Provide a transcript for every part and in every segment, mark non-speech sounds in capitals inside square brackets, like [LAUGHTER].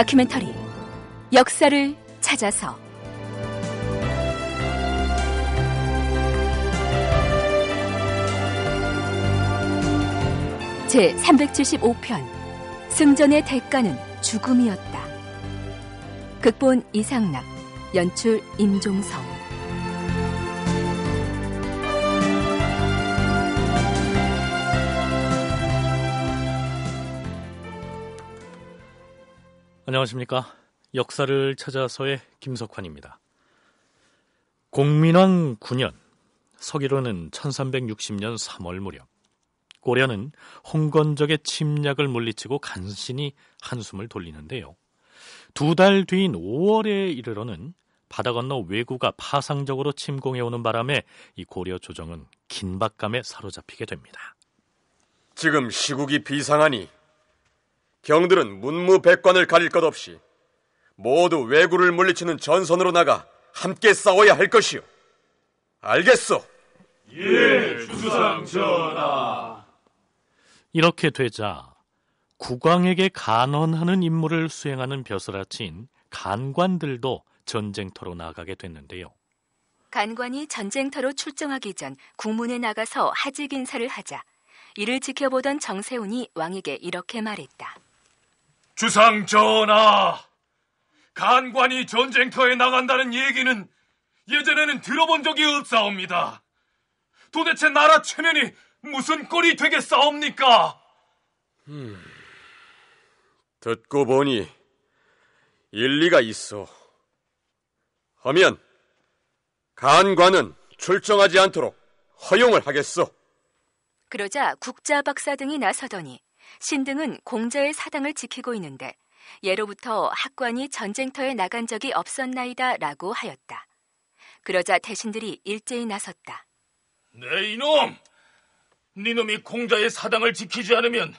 다큐멘터리 역사를 찾아서 제 375편 승전의 대가는 죽음이었다. 극본 이상락 연출 임종성 안녕하십니까. 역사를 찾아서의 김석환입니다. 공민왕 9년, 서기로는 1360년 3월 무렵, 고려는 홍건적의 침략을 물리치고 간신히 한숨을 돌리는데요. 두 달 뒤인 5월에 이르러는 바다 건너 왜구가 파상적으로 침공해오는 바람에 이 고려 조정은 긴박감에 사로잡히게 됩니다. 지금 시국이 비상하니 경들은 문무백관을 가릴 것 없이 모두 왜구를 물리치는 전선으로 나가 함께 싸워야 할것이오 알겠소? 예, 주상 전하. 이렇게 되자 국왕에게 간언하는 임무를 수행하는 벼슬아치인 간관들도 전쟁터로 나가게 됐는데요. 간관이 전쟁터로 출정하기 전 국문에 나가서 하직 인사를 하자 이를 지켜보던 정세훈이 왕에게 이렇게 말했다. 주상 전하, 간관이 전쟁터에 나간다는 얘기는 예전에는 들어본 적이 없사옵니다. 도대체 나라 체면이 무슨 꼴이 되겠사옵니까? 음, 듣고 보니 일리가 있어. 하면 간관은 출정하지 않도록 허용을 하겠소. 그러자 국자 박사 등이 나서더니 신등은 공자의 사당을 지키고 있는데 예로부터 학관이 전쟁터에 나간 적이 없었나이다 라고 하였다. 그러자 대신들이 일제히 나섰다. 네 이놈! 니놈이 공자의 사당을 지키지 않으면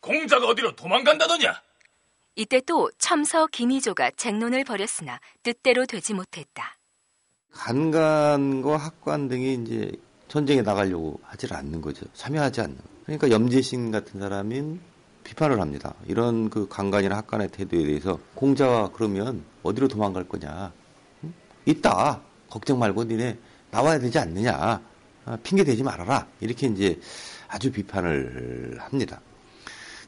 공자가 어디로 도망간다더냐? 이때 또 첨서 김희조가 쟁론을 벌였으나 뜻대로 되지 못했다. 간간과 학관 등이 이제 전쟁에 나가려고 하질 않는 거죠. 참여하지 않는 거죠. 그러니까 염재신 같은 사람인 비판을 합니다. 이런 그 강간이나 학간의 태도에 대해서 공자와 그러면 어디로 도망갈 거냐? 응? 있다. 걱정 말고 니네 나와야 되지 않느냐? 아, 핑계 대지 말아라. 이렇게 이제 아주 비판을 합니다.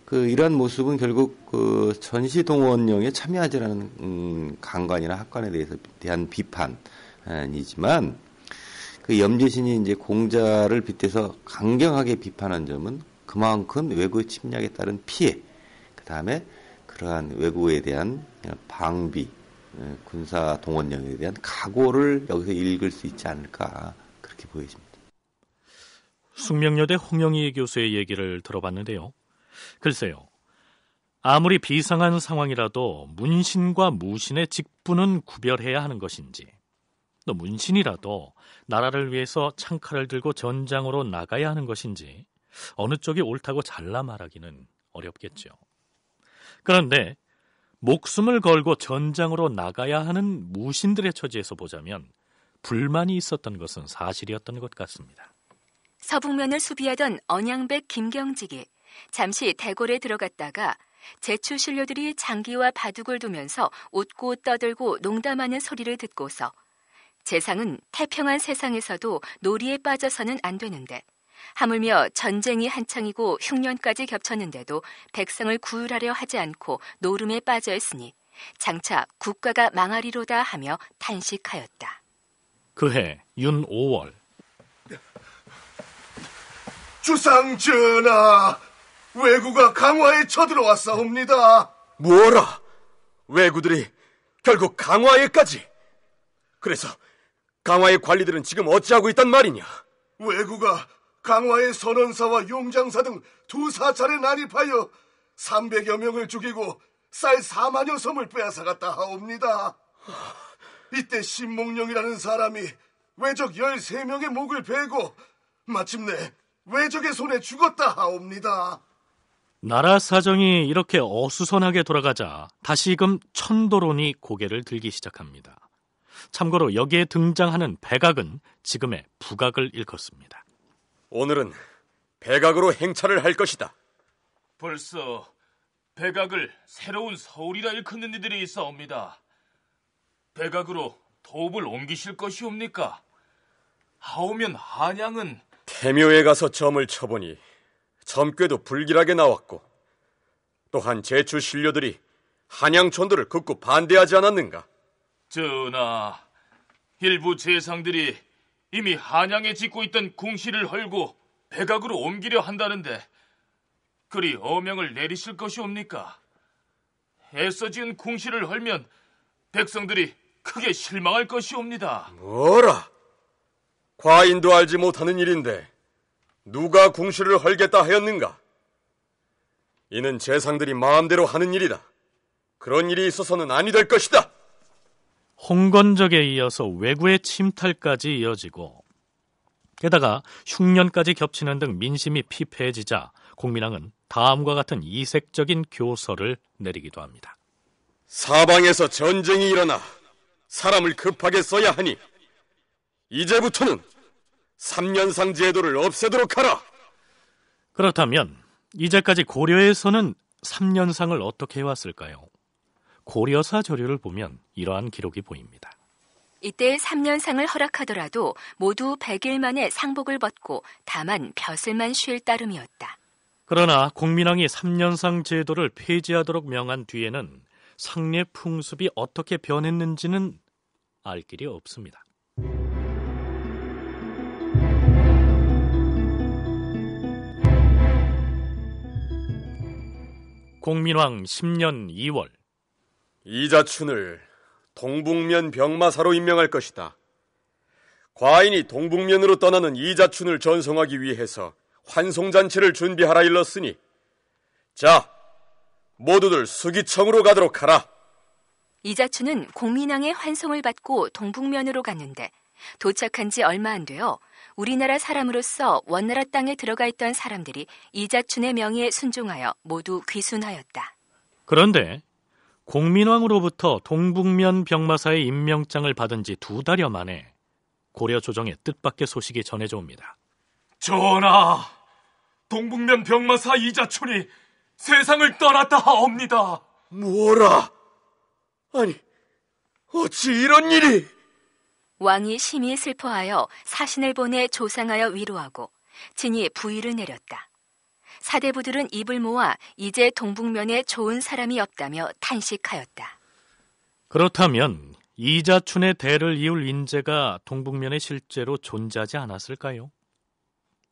그 이러한 모습은 결국 그 전시 동원령에 참여하지라는 음, 강간이나 학관에 대해서 대한 비판이지만 그 염제신이 이제 공자를 빗대서 강경하게 비판한 점은 그만큼 외국의 침략에 따른 피해, 그 다음에 그러한 외국에 대한 방비, 예, 군사 동원령에 대한 각오를 여기서 읽을 수 있지 않을까 그렇게 보여집니다. 숙명여대 홍영희 교수의 얘기를 들어봤는데요. 글쎄요. 아무리 비상한 상황이라도 문신과 무신의 직분은 구별해야 하는 것인지 또 문신이라도 나라를 위해서 창칼을 들고 전장으로 나가야 하는 것인지 어느 쪽이 옳다고 잘라 말하기는 어렵겠죠. 그런데 목숨을 걸고 전장으로 나가야 하는 무신들의 처지에서 보자면 불만이 있었던 것은 사실이었던 것 같습니다. 서북면을 수비하던 언양백 김경직이 잠시 대궐에 들어갔다가 제추 신료들이 장기와 바둑을 두면서 웃고 떠들고 농담하는 소리를 듣고서 재상은 태평한 세상에서도 놀이에 빠져서는 안 되는데 하물며 전쟁이 한창이고 흉년까지 겹쳤는데도 백성을 구휼하려 하지 않고 노름에 빠져 있으니 장차 국가가 망하리로다 하며 탄식하였다. 그해 윤 5월 주상 전하 왜구가 강화에 쳐들어왔사옵니다. 뭐라? 왜구들이 결국 강화에까지 그래서 강화의 관리들은 지금 어찌하고 있단 말이냐? 왜구가 강화의 선원사와 용장사 등 두 사찰에 난입하여 300여 명을 죽이고 쌀 4만여 섬을 빼앗아갔다 하옵니다. 이때 신몽령이라는 사람이 외적 13명의 목을 베고 마침내 외적의 손에 죽었다 하옵니다. 나라 사정이 이렇게 어수선하게 돌아가자 다시금 천도론이 고개를 들기 시작합니다. 참고로 여기에 등장하는 백악은 지금의 부각을 일컫습니다. 오늘은 백악으로 행차를 할 것이다. 벌써 백악을 새로운 서울이라 일컫는 이들이 있어옵니다. 백악으로 도읍을 옮기실 것이옵니까? 하오면 한양은 태묘에 가서 점을 쳐보니 점괘도 불길하게 나왔고 또한 제주 신료들이 한양 촌들을 극구 반대하지 않았는가? 전하, 일부 재상들이 이미 한양에 짓고 있던 궁실을 헐고 백악으로 옮기려 한다는데 그리 어명을 내리실 것이옵니까? 애써 지은 궁실을 헐면 백성들이 크게 실망할 것이옵니다. 뭐라? 과인도 알지 못하는 일인데 누가 궁실을 헐겠다 하였는가? 이는 재상들이 마음대로 하는 일이다. 그런 일이 있어서는 아니 될 것이다. 홍건적에 이어서 왜구의 침탈까지 이어지고 게다가 흉년까지 겹치는 등 민심이 피폐해지자 공민왕은 다음과 같은 이색적인 교서를 내리기도 합니다. 사방에서 전쟁이 일어나 사람을 급하게 써야 하니 이제부터는 3년상 제도를 없애도록 하라. 그렇다면 이제까지 고려에서는 3년상을 어떻게 해왔을까요? 고려사 조류를 보면 이러한 기록이 보입니다. 이때 3년상을 허락하더라도 모두 100일 만에 상복을 벗고 다만 벼슬만 쉴 따름이었다. 그러나 공민왕이 3년상 제도를 폐지하도록 명한 뒤에는 상례 풍습이 어떻게 변했는지는 알 길이 없습니다. 공민왕 10년 2월 이자춘을 동북면 병마사로 임명할 것이다. 과인이 동북면으로 떠나는 이자춘을 전송하기 위해서 환송잔치를 준비하라 일렀으니 자 모두들 수기청으로 가도록 하라. 이자춘은 공민왕의 환송을 받고 동북면으로 갔는데 도착한 지 얼마 안 되어 우리나라 사람으로서 원나라 땅에 들어가 있던 사람들이 이자춘의 명의에 순종하여 모두 귀순하였다. 그런데 공민왕으로부터 동북면 병마사의 임명장을 받은 지 두 달여 만에 고려 조정의 뜻밖의 소식이 전해져 옵니다. 전하, 동북면 병마사 이자촌이 세상을 떠났다 하옵니다. 뭐라? 아니, 어찌 이런 일이? 왕이 심히 슬퍼하여 사신을 보내 조상하여 위로하고 진이 부의를 내렸다. 사대부들은 입을 모아 이제 동북면에 좋은 사람이 없다며 탄식하였다. 그렇다면 이자춘의 대를 이을 인재가 동북면에 실제로 존재하지 않았을까요?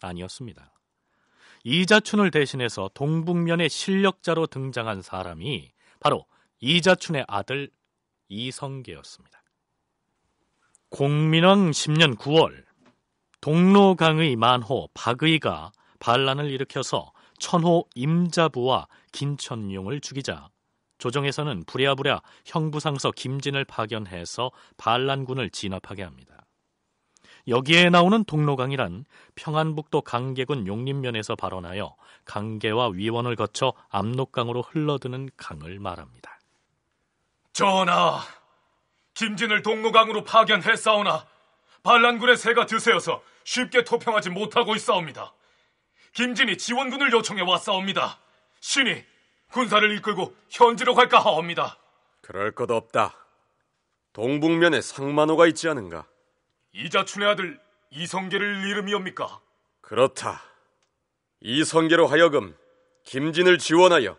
아니었습니다. 이자춘을 대신해서 동북면의 실력자로 등장한 사람이 바로 이자춘의 아들 이성계였습니다. 공민왕 10년 9월 동로강의 만호 박의가 반란을 일으켜서 천호 임자부와 김천용을 죽이자 조정에서는 부랴부랴 형부상서 김진을 파견해서 반란군을 진압하게 합니다. 여기에 나오는 동로강이란 평안북도 강계군 용림면에서 발원하여 강계와 위원을 거쳐 압록강으로 흘러드는 강을 말합니다. 전하, 김진을 동로강으로 파견했사오나 반란군의 새가 드세어서 쉽게 토평하지 못하고 있사옵니다. 김진이 지원군을 요청해 왔사옵니다. 신이 군사를 이끌고 현지로 갈까 하옵니다. 그럴 것 없다. 동북면에 상만호가 있지 않은가? 이자춘의 아들 이성계를 이름이옵니까? 그렇다. 이성계로 하여금 김진을 지원하여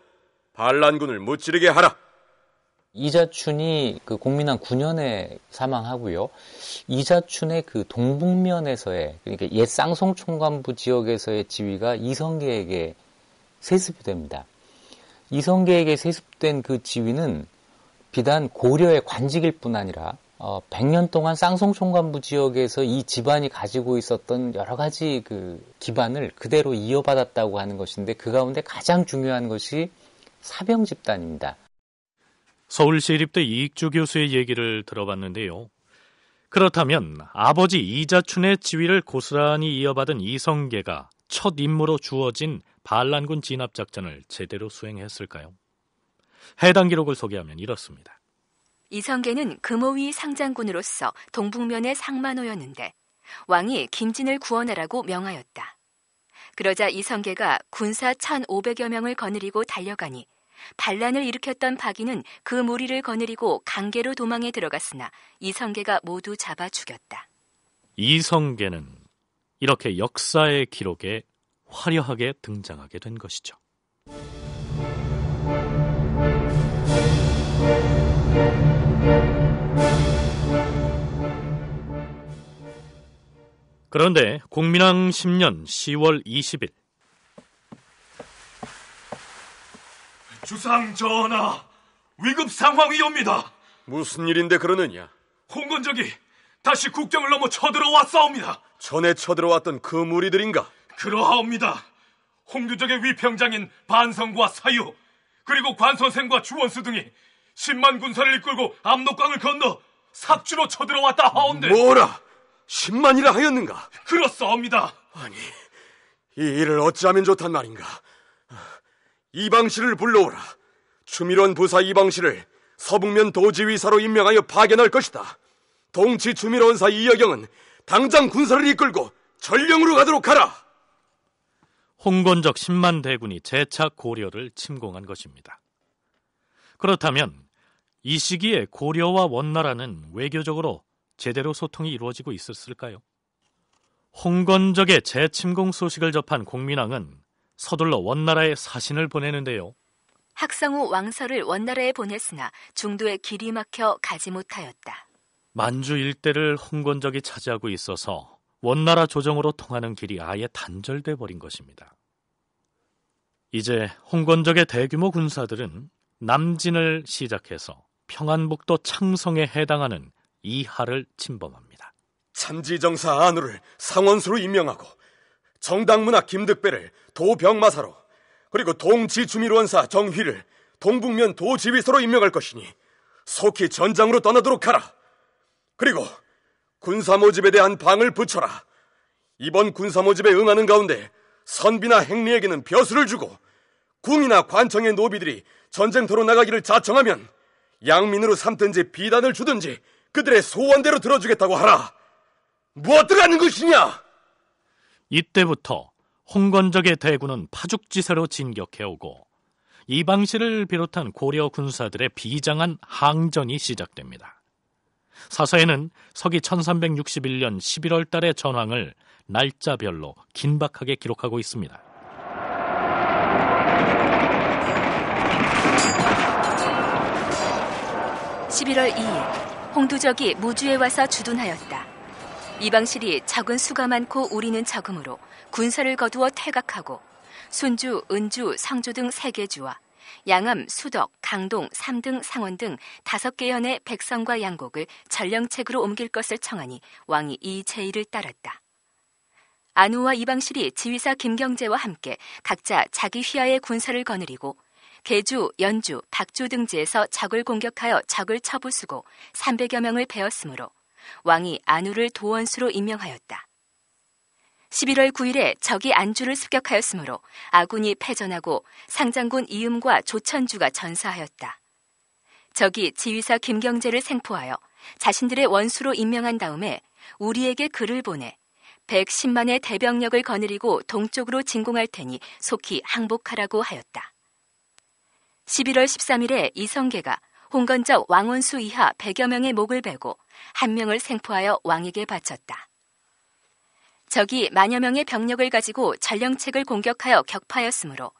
반란군을 무찌르게 하라. 이자춘이 그 공민왕 9년에 사망하고요. 이자춘의 그 동북면에서의 그러니까 옛 쌍송총관부 지역에서의 지위가 이성계에게 세습이 됩니다. 이성계에게 세습된 그 지위는 비단 고려의 관직일 뿐 아니라 어, 100년 동안 쌍송총관부 지역에서 이 집안이 가지고 있었던 여러 가지 그 기반을 그대로 이어받았다고 하는 것인데 그 가운데 가장 중요한 것이 사병 집단입니다. 서울시립대 이익주 교수의 얘기를 들어봤는데요. 그렇다면 아버지 이자춘의 지위를 고스란히 이어받은 이성계가 첫 임무로 주어진 반란군 진압작전을 제대로 수행했을까요? 해당 기록을 소개하면 이렇습니다. 이성계는 금호위 상장군으로서 동북면의 상만호였는데 왕이 김진을 구원하라고 명하였다. 그러자 이성계가 군사 1,500여 명을 거느리고 달려가니 반란을 일으켰던 박인은 그 무리를 거느리고 강계로 도망에 들어갔으나 이성계가 모두 잡아 죽였다. 이성계는 이렇게 역사의 기록에 화려하게 등장하게 된 것이죠. 그런데 공민왕 10년 10월 20일 주상 전하, 위급 상황이 옵니다. 무슨 일인데 그러느냐? 홍건적이 다시 국경을 넘어 쳐들어왔사옵니다. 전에 쳐들어왔던 그 무리들인가? 그러하옵니다. 홍규적의 위평장인 반성과 사유, 그리고 관선생과 주원수 등이 10만 군사를 이끌고 압록강을 건너 삽주로 쳐들어왔다 하온데 뭐라? 10만이라 하였는가? 그렇사옵니다. 아니, 이 일을 어찌하면 좋단 말인가? 이방실을 불러오라. 추밀원 부사 이방실을 서북면 도지위사로 임명하여 파견할 것이다. 동치 추밀원사 이여경은 당장 군사를 이끌고 전령으로 가도록 하라. 홍건적 10만 대군이 재차 고려를 침공한 것입니다. 그렇다면 이 시기에 고려와 원나라는 외교적으로 제대로 소통이 이루어지고 있었을까요? 홍건적의 재침공 소식을 접한 공민왕은 서둘러 원나라에 사신을 보내는데요. 학성우 왕서를 원나라에 보냈으나 중도에 길이 막혀 가지 못하였다. 만주 일대를 홍건적이 차지하고 있어서 원나라 조정으로 통하는 길이 아예 단절돼 버린 것입니다. 이제 홍건적의 대규모 군사들은 남진을 시작해서 평안북도 창성에 해당하는 이하를 침범합니다. 참지정사 안우를 상원수로 임명하고 정당문화 김득배를 도병마사로 그리고 동지주미원사 정휘를 동북면 도지휘소로 임명할 것이니 속히 전장으로 떠나도록 하라. 그리고 군사 모집에 대한 방을 붙여라. 이번 군사 모집에 응하는 가운데 선비나 행리에게는 벼슬을 주고 궁이나 관청의 노비들이 전쟁터로 나가기를 자청하면 양민으로 삼든지 비단을 주든지 그들의 소원대로 들어주겠다고 하라. 무엇들 하는 것이냐? 이때부터 홍건적의 대군은 파죽지세로 진격해오고 이방실을 비롯한 고려 군사들의 비장한 항전이 시작됩니다. 사서에는 서기 1361년 11월 달의 전황을 날짜별로 긴박하게 기록하고 있습니다. (11월 2일) 홍두적이 무주에 와서 주둔하였다. 이방실이 적은 수가 많고 우리는 적음으로 군사를 거두어 퇴각하고 순주, 은주, 상주 등3개 주와 양암, 수덕, 강동, 삼등, 상원 등 다섯 개현의 백성과 양곡을 전령책으로 옮길 것을 청하니 왕이 이 제의를 따랐다. 안우와 이방실이 지휘사 김경재와 함께 각자 자기 휘하의 군사를 거느리고 개주, 연주, 박주 등지에서 적을 공격하여 적을 처부수고 300여 명을 베었으므로 왕이 안우를 도원수로 임명하였다. 11월 9일에 적이 안주를 습격하였으므로 아군이 패전하고 상장군 이음과 조천주가 전사하였다. 적이 지휘사 김경재를 생포하여 자신들의 원수로 임명한 다음에 우리에게 글을 보내 110만의 대병력을 거느리고 동쪽으로 진공할 테니 속히 항복하라고 하였다. 11월 13일에 이성계가 홍건적 왕원수 이하 100여 명의 목을 베고 한 명을 생포하여 왕에게 바쳤다. 적이 만여 명의 병력을 가지고 전령책을 공격하여 격파였으므로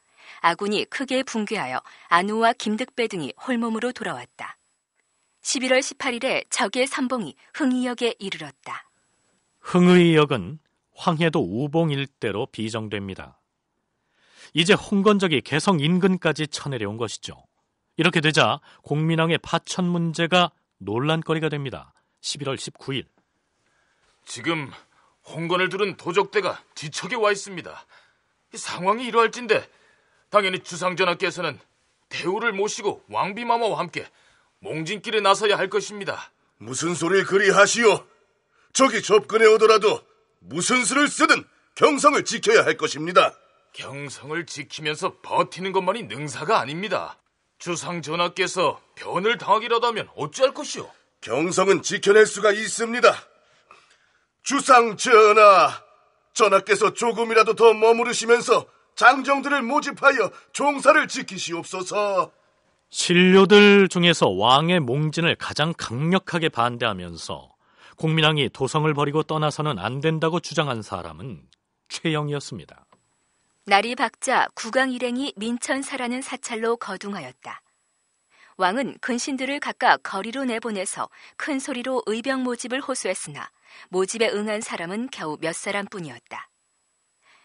아군이 크게 붕괴하여 안우와 김득배 등이 홀몸으로 돌아왔다. 11월 18일에 적의 선봉이 흥의역에 이르렀다. 흥의역은 황해도 우봉 일대로 비정됩니다. 이제 홍건적이 개성 인근까지 쳐내려온 것이죠. 이렇게 되자 공민왕의 파천 문제가 논란거리가 됩니다. 11월 19일 지금 홍건을 들은 도적대가 뒤척에 와 있습니다. 이 상황이 이러할진데 당연히 주상전하께서는 대우를 모시고 왕비마마와 함께 몽진길에 나서야 할 것입니다. 무슨 소리 그리하시오? 저기 접근해 오더라도 무슨 수를 쓰든 경성을 지켜야 할 것입니다. 경성을 지키면서 버티는 것만이 능사가 아닙니다. 주상전하께서 변을 당하기라도 하면 어찌할 것이오? 경성은 지켜낼 수가 있습니다. 주상 전하, 전하께서 조금이라도 더 머무르시면서 장정들을 모집하여 종사를 지키시옵소서. 신료들 중에서 왕의 몽진을 가장 강력하게 반대하면서 공민왕이 도성을 버리고 떠나서는 안 된다고 주장한 사람은 최영이었습니다. 날이 박자 국왕 일행이 민천사라는 사찰로 거둥하였다. 왕은 근신들을 각각 거리로 내보내서 큰 소리로 의병 모집을 호소했으나 모집에 응한 사람은 겨우 몇 사람뿐이었다.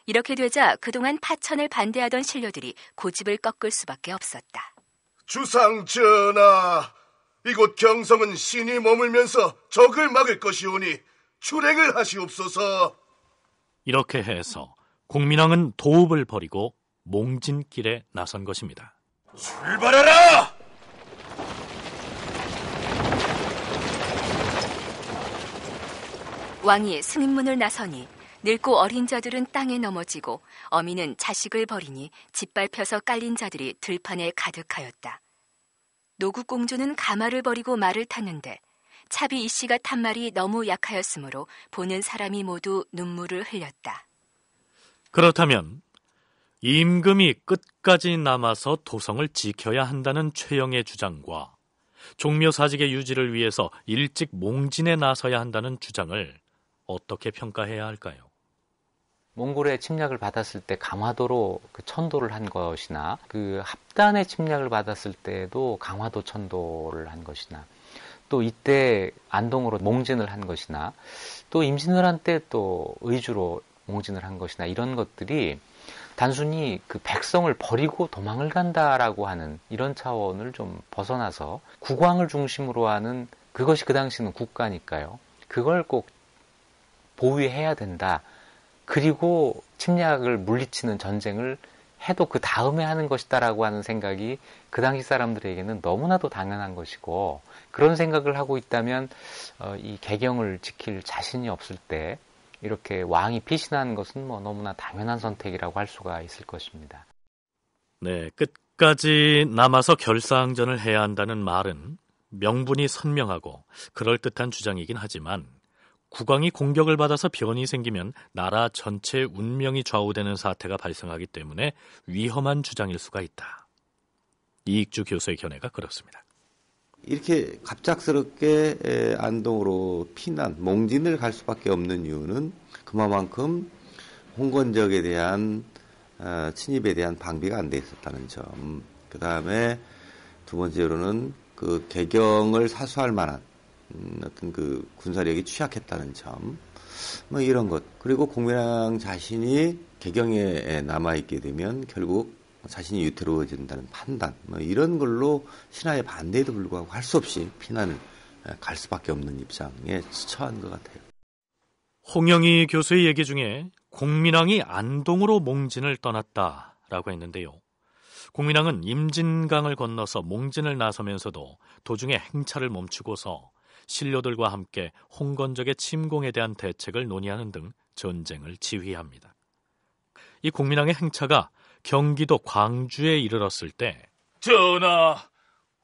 이렇게 되자 그동안 파천을 반대하던 신료들이 고집을 꺾을 수밖에 없었다. 주상 전하, 이곳 경성은 신이 머물면서 적을 막을 것이오니 출행을 하시옵소서. 이렇게 해서 공민왕은 도읍을 버리고 몽진길에 나선 것입니다. 출발하라! 왕이 승인문을 나서니 늙고 어린 자들은 땅에 넘어지고 어미는 자식을 버리니 짓밟혀서 깔린 자들이 들판에 가득하였다. 노국공주는 가마를 버리고 말을 탔는데 차비 이씨가 탄 말이 너무 약하였으므로 보는 사람이 모두 눈물을 흘렸다. 그렇다면 임금이 끝까지 남아서 도성을 지켜야 한다는 최영의 주장과 종묘 사직의 유지를 위해서 일찍 몽진에 나서야 한다는 주장을 어떻게 평가해야 할까요? 몽골의 침략을 받았을 때 강화도로 그 천도를 한 것이나 그 합단의 침략을 받았을 때에도 강화도 천도를 한 것이나 또 이때 안동으로 몽진을 한 것이나 또 임진왜란 때 또 의주로 몽진을 한 것이나 이런 것들이 단순히 그 백성을 버리고 도망을 간다라고 하는 이런 차원을 좀 벗어나서 국왕을 중심으로 하는 그것이 그 당시는 국가니까요. 그걸 꼭 보위해야 된다. 그리고 침략을 물리치는 전쟁을 해도 그 다음에 하는 것이다라고 하는 생각이 그 당시 사람들에게는 너무나도 당연한 것이고 그런 생각을 하고 있다면 어, 이 개경을 지킬 자신이 없을 때 이렇게 왕이 피신하는 것은 뭐 너무나 당연한 선택이라고 할 수가 있을 것입니다. 네, 끝까지 남아서 결사항전을 해야 한다는 말은 명분이 선명하고 그럴듯한 주장이긴 하지만 국왕이 공격을 받아서 변이 생기면 나라 전체 운명이 좌우되는 사태가 발생하기 때문에 위험한 주장일 수가 있다. 이익주 교수의 견해가 그렇습니다. 이렇게 갑작스럽게 안동으로 피난, 몽진을 갈 수밖에 없는 이유는 그만큼 홍건 적에 대한 침입에 어, 대한 방비가 안 돼 있었다는 점. 그 다음에 두 번째로는 그 개경을 사수할 만한 음, 어떤 그 군사력이 취약했다는 점. 뭐 이런 것. 그리고 공민왕 자신이 개경에 남아있게 되면 결국 자신이 유태로워진다는 판단 뭐 이런 걸로 신화의 반대에도 불구하고 할 수 없이 피난을 갈 수밖에 없는 입장에 처한 것 같아요. 홍영희 교수의 얘기 중에 공민왕이 안동으로 몽진을 떠났다라고 했는데요. 공민왕은 임진강을 건너서 몽진을 나서면서도 도중에 행차를 멈추고서 신료들과 함께 홍건적의 침공에 대한 대책을 논의하는 등 전쟁을 지휘합니다. 이 공민왕의 행차가 경기도 광주에 이르렀을 때 전하,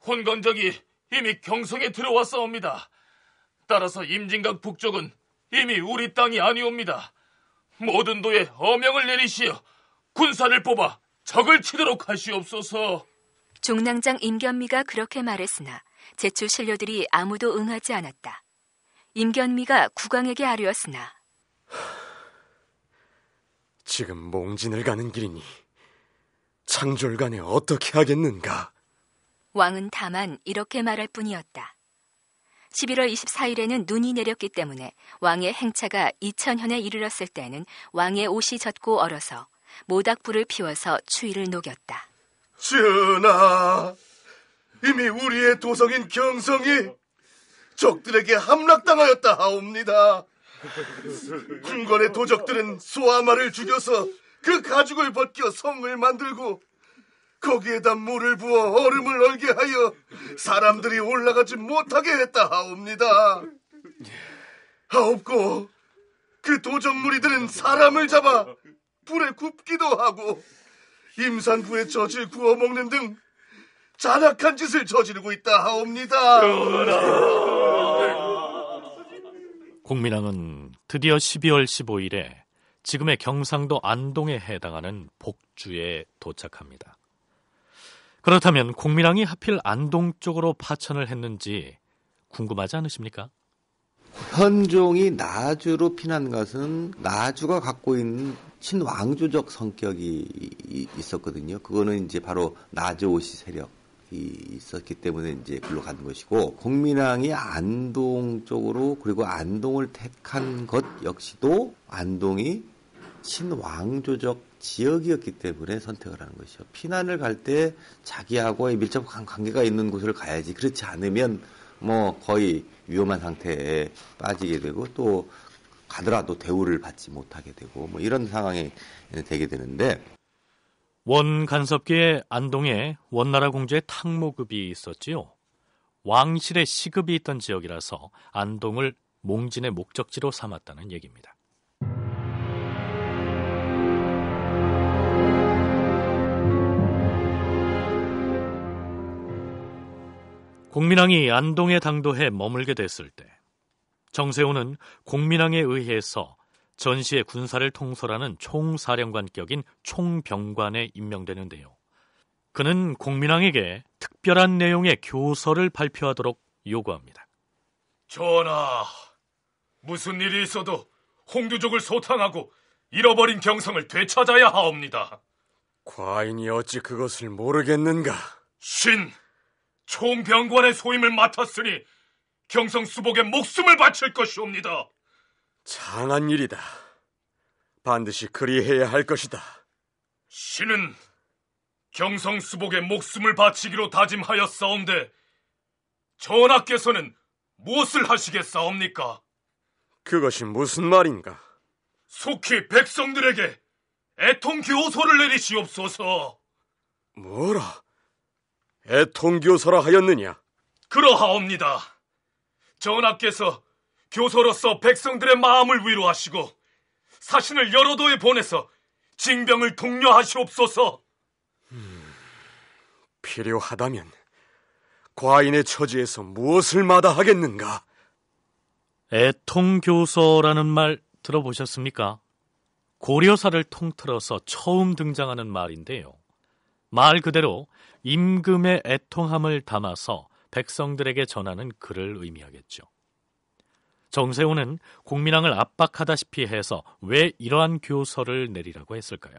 혼건적이 이미 경성에 들어왔사옵니다. 따라서 임진각 북쪽은 이미 우리 땅이 아니옵니다. 모든 도에 어명을 내리시어 군사를 뽑아 적을 치도록 하시옵소서. 종랑장 임견미가 그렇게 말했으나 제초 신료들이 아무도 응하지 않았다. 임견미가 국왕에게 아뢰었으나 지금 몽진을 가는 길이니 창졸간에 어떻게 하겠는가? 왕은 다만 이렇게 말할 뿐이었다. 11월 24일에는 눈이 내렸기 때문에 왕의 행차가 이천현에 이르렀을 때는 왕의 옷이 젖고 얼어서 모닥불을 피워서 추위를 녹였다. 전하, 이미 우리의 도성인 경성이 적들에게 함락당하였다 하옵니다. 궁궐의 도적들은 소아마를 죽여서 그 가죽을 벗겨 성을 만들고 거기에다 물을 부어 얼음을 얼게 하여 사람들이 올라가지 못하게 했다 하옵니다. 하옵고 그 도적 무리들은 사람을 잡아 불에 굽기도 하고 임산부의 젖을 구워 먹는 등 잔악한 짓을 저지르고 있다 하옵니다. 국민왕은 드디어 12월 15일에 지금의 경상도 안동에 해당하는 복주에 도착합니다. 그렇다면 공민왕이 하필 안동 쪽으로 파천을 했는지 궁금하지 않으십니까? 현종이 나주로 피난 것은 나주가 갖고 있는 친왕조적 성격이 있었거든요. 그거는 이제 바로 나주오시 세력. 이 있었기 때문에 이제 글로 간 것이고 공민왕이 안동 쪽으로 그리고 안동을 택한 것 역시도 안동이 친왕조적 지역이었기 때문에 선택을 하는 것이죠. 피난을 갈 때 자기하고의 밀접한 관계가 있는 곳을 가야지. 그렇지 않으면 뭐 거의 위험한 상태에 빠지게 되고 또 가더라도 대우를 받지 못하게 되고 뭐 이런 상황이 되게 되는데 원간섭기의 안동에 원나라 공주의 탕모급이 있었지요. 왕실의 시급이 있던 지역이라서 안동을 몽진의 목적지로 삼았다는 얘기입니다. 공민왕이 안동의 당도에 머물게 됐을 때 정세호는 공민왕에 의해서 전시의 군사를 통솔하는 총사령관격인 총병관에 임명되는데요. 그는 공민왕에게 특별한 내용의 교서를 발표하도록 요구합니다. 전하, 무슨 일이 있어도 홍두족을 소탕하고 잃어버린 경성을 되찾아야 하옵니다. 과인이 어찌 그것을 모르겠는가? 신! 총병관의 소임을 맡았으니 경성수복에 목숨을 바칠 것이옵니다. 장한 일이다. 반드시 그리해야 할 것이다. 신은 경성수복에 목숨을 바치기로 다짐하였사온데 전하께서는 무엇을 하시겠사옵니까? 그것이 무슨 말인가? 속히 백성들에게 애통교소를 내리시옵소서. 뭐라? 애통교서라 하였느냐? 그러하옵니다. 전하께서 교서로서 백성들의 마음을 위로하시고 사신을 여러 도에 보내서 징병을 독려하시옵소서. 음, 필요하다면 과인의 처지에서 무엇을 마다하겠는가? 애통교서라는 말 들어보셨습니까? 고려사를 통틀어서 처음 등장하는 말인데요. 말 그대로 임금의 애통함을 담아서 백성들에게 전하는 글을 의미하겠죠. 정세호는 공민왕을 압박하다시피 해서 왜 이러한 교서를 내리라고 했을까요?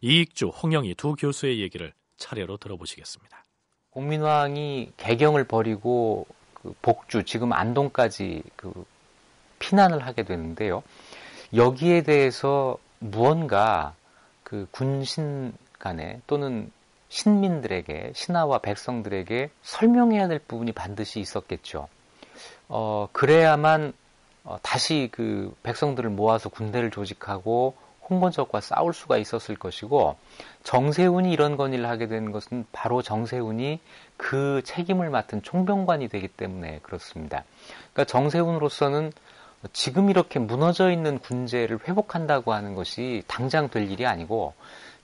이익주, 홍영희 두 교수의 얘기를 차례로 들어보시겠습니다. 공민왕이 개경을 버리고 그 복주, 지금 안동까지 그 피난을 하게 되는데요. 여기에 대해서 무언가 그 군신 간에 또는 신민들에게 신하와 백성들에게 설명해야 될 부분이 반드시 있었겠죠. 어, 그래야만 어, 다시 그 백성들을 모아서 군대를 조직하고 홍건적과 싸울 수가 있었을 것이고 정세훈이 이런 건의를 하게 된 것은 바로 정세훈이 그 책임을 맡은 총병관이 되기 때문에 그렇습니다. 그러니까 정세훈으로서는 지금 이렇게 무너져 있는 군제를 회복한다고 하는 것이 당장 될 일이 아니고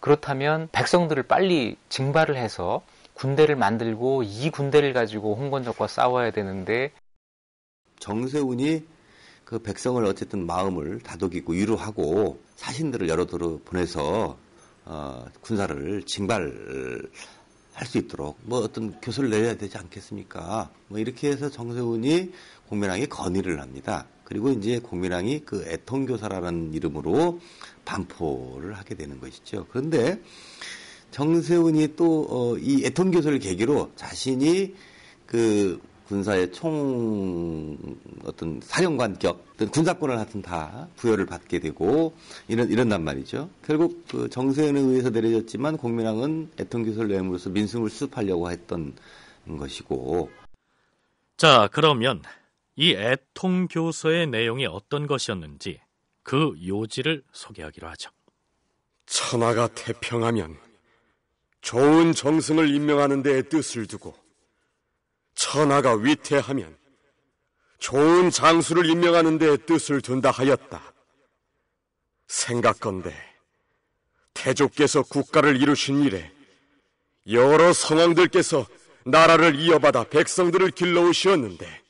그렇다면 백성들을 빨리 징발을 해서 군대를 만들고 이 군대를 가지고 홍건적과 싸워야 되는데 정세훈이그 백성을 어쨌든 마음을 다독이고 위로하고 사신들을 여러도로 보내서 어, 군사를 징발할 수 있도록 뭐 어떤 교수를 내려야 되지 않겠습니까? 뭐 이렇게 해서 정세훈이 공민왕에 건의를 합니다. 그리고 이제 공민왕이 그 애통교사라는 이름으로 반포를 하게 되는 것이죠. 그런데 정세훈이 또 이애통 어, 교수를 계기로 자신이 그 군사의 총 어떤 사령관격 어떤 군사권을 하여튼 다 부여를 받게 되고 이런 이런단 말이죠. 결국 그정세훈에 의해서 내려졌지만 공민왕은 애통 교수를 내므로써 민승을 수습하려고 했던 것이고. 자 그러면 이 애통 교서의 내용이 어떤 것이었는지 그 요지를 소개하기로 하죠. 천하가 태평하면 좋은 정승을 임명하는 데에 뜻을 두고 천하가 위태하면 좋은 장수를 임명하는 데에 뜻을 둔다 하였다. 생각건대 태조께서 국가를 이루신 일에 여러 성왕들께서 나라를 이어받아 백성들을 길러오시었는데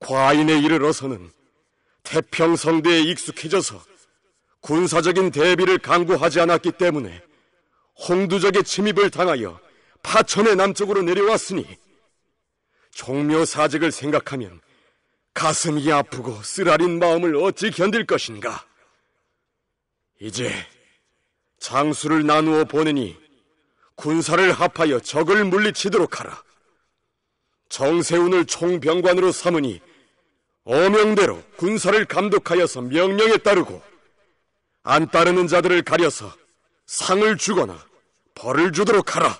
과인의 일을 어서는 태평성대에 익숙해져서 군사적인 대비를 강구하지 않았기 때문에 홍두적의 침입을 당하여 파천의 남쪽으로 내려왔으니 종묘 사직을 생각하면 가슴이 아프고 쓰라린 마음을 어찌 견딜 것인가. 이제 장수를 나누어 보내니 군사를 합하여 적을 물리치도록 하라. 정세훈을 총병관으로 삼으니 어명대로 군사를 감독하여서 명령에 따르고 안 따르는 자들을 가려서 상을 주거나 벌을 주도록 하라.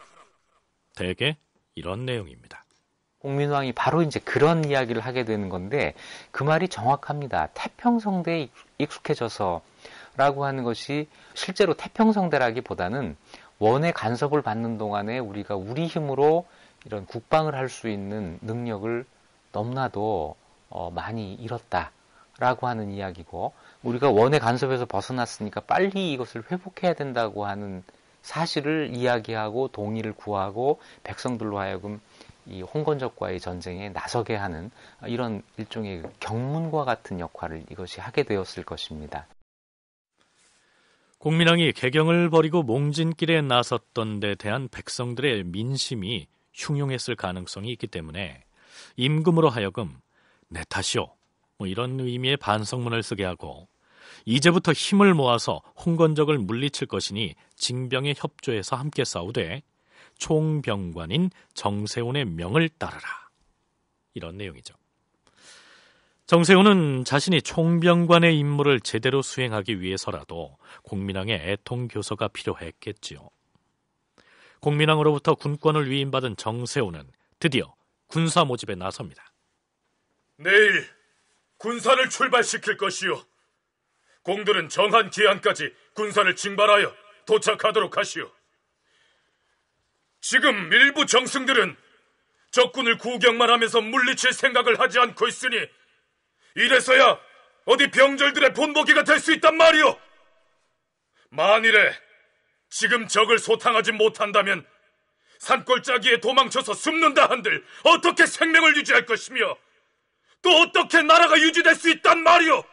대개 이런 내용입니다. 홍민왕이 바로 이제 그런 이야기를 하게 되는 건데 그 말이 정확합니다. 태평성대에 익숙해져서라고 하는 것이 실제로 태평성대라기보다는 원의 간섭을 받는 동안에 우리가 우리 힘으로 이런 국방을 할 수 있는 능력을 넘나도 어, 많이 잃었다라고 하는 이야기고 우리가 원의 간섭에서 벗어났으니까 빨리 이것을 회복해야 된다고 하는 사실을 이야기하고 동의를 구하고 백성들로 하여금 이 홍건적과의 전쟁에 나서게 하는 이런 일종의 경문과 같은 역할을 이것이 하게 되었을 것입니다. 국민왕이 개경을 버리고 몽진길에 나섰던 데 대한 백성들의 민심이 흉흉했을 가능성이 있기 때문에 임금으로 하여금 내 네, 탓이오. 뭐 이런 의미의 반성문을 쓰게 하고 이제부터 힘을 모아서 홍건적을 물리칠 것이니 징병에 협조해서 함께 싸우되 총병관인 정세훈의 명을 따르라. 이런 내용이죠. 정세훈은 자신이 총병관의 임무를 제대로 수행하기 위해서라도 공민왕의 애통교서가 필요했겠지요. 공민왕으로부터 군권을 위임받은 정세훈은 드디어 군사 모집에 나섭니다. 내일 군사를 출발시킬 것이요. 공들은 정한 기한까지 군사를 징발하여 도착하도록 하시오. 지금 일부 정승들은 적군을 구경만 하면서 물리칠 생각을 하지 않고 있으니 이래서야 어디 병절들의 본보기가 될 수 있단 말이오. 만일에 지금 적을 소탕하지 못한다면 산골짜기에 도망쳐서 숨는다 한들 어떻게 생명을 유지할 것이며 또 어떻게 나라가 유지될 수 있단 말이오?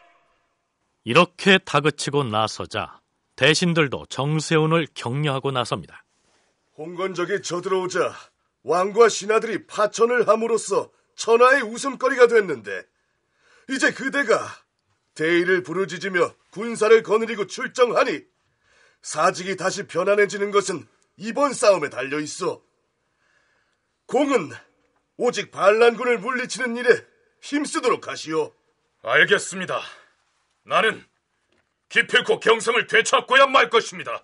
이렇게 다그치고 나서자 대신들도 정세운을 격려하고 나섭니다. 홍건적이 저들어오자 왕과 신하들이 파천을 함으로써 천하의 웃음거리가 됐는데 이제 그대가 대의를 부르짖으며 군사를 거느리고 출정하니 사직이 다시 변환해지는 것은 이번 싸움에 달려 있어. 공은 오직 반란군을 물리치는 일에 힘쓰도록 하시오. 알겠습니다. 나는 기필코 경성을 되찾고야 말 것입니다.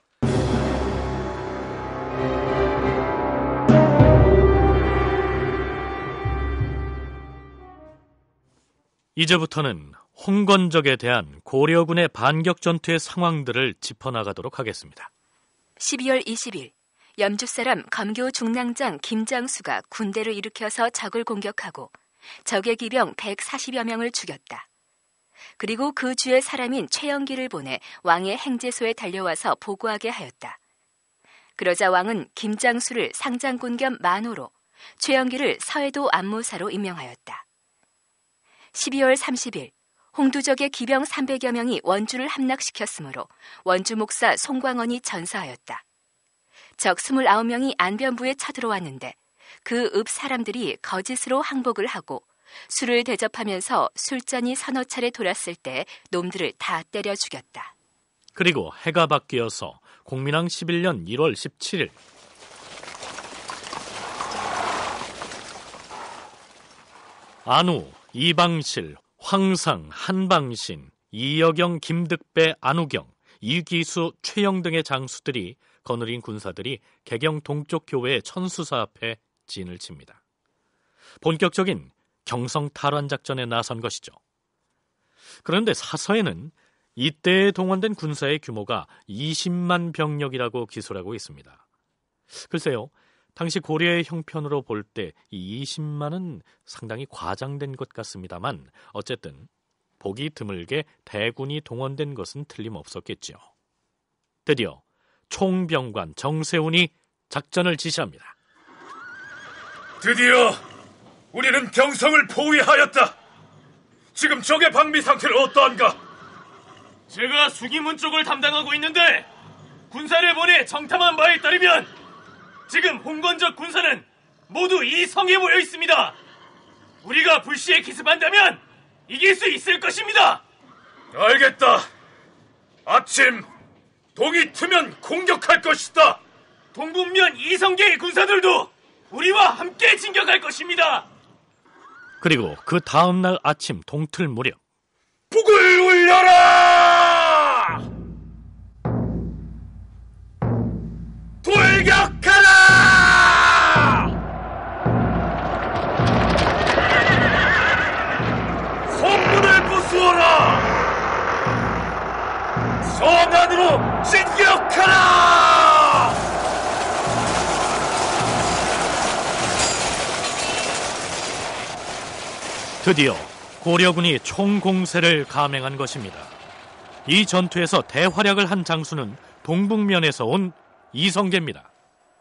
이제부터는 홍건적에 대한 고려군의 반격 전투의 상황들을 짚어나가도록 하겠습니다. 12월 20일 염주 사람 감교 중랑장 김장수가 군대를 일으켜서 적을 공격하고 적의 기병 140여 명을 죽였다. 그리고 그 주의 사람인 최영기를 보내 왕의 행제소에 달려와서 보고하게 하였다. 그러자 왕은 김장수를 상장군 겸 만호로, 최영기를 서해도 안무사로 임명하였다. 12월 30일 홍두적의 기병 300여 명이 원주를 함락시켰으므로 원주 목사 송광원이 전사하였다. 적 29명이 안변부에 쳐들어왔는데 그읍 사람들이 거짓으로 항복을 하고 술을 대접하면서 술잔이 서너 차례 돌았을 때 놈들을 다 때려 죽였다. 그리고 해가 바뀌어서 공민왕 11년 1월 17일 안우, 이방실, 황상, 한방신, 이여경, 김득배, 안우경, 이기수, 최영 등의 장수들이 거느린 군사들이 개경 동쪽 교회 천수사 앞에 진을 칩니다. 본격적인 경성 탈환 작전에 나선 것이죠. 그런데 사서에는 이때 동원된 군사의 규모가 20만 병력이라고 기술하고 있습니다. 글쎄요, 당시 고려의 형편으로 볼때이 20만은 상당히 과장된 것 같습니다만 어쨌든 보기 드물게 대군이 동원된 것은 틀림없었겠지요. 드디어 총병관 정세훈이 작전을 지시합니다. 드디어 우리는 경성을 포위하였다. 지금 적의 방비 상태는 어떠한가? 제가 수기문 쪽을 담당하고 있는데 군사를 보내 정탐한 바에 따르면 지금 홍건적 군사는 모두 이 성에 모여 있습니다. 우리가 불시에 기습한다면 이길 수 있을 것입니다. 알겠다. 아침 동이 트면 공격할 것이다. 동북면 이성계의 군사들도 우리와 함께 진격할 것입니다. 그리고 그 다음날 아침 동틀 무렵 북을 울려라! 돌격하라! 성문을 부수어라! 서 안으로 진격하라! 드디어 고려군이 총공세를 감행한 것입니다. 이 전투에서 대활약을 한 장수는 동북면에서 온 이성계입니다.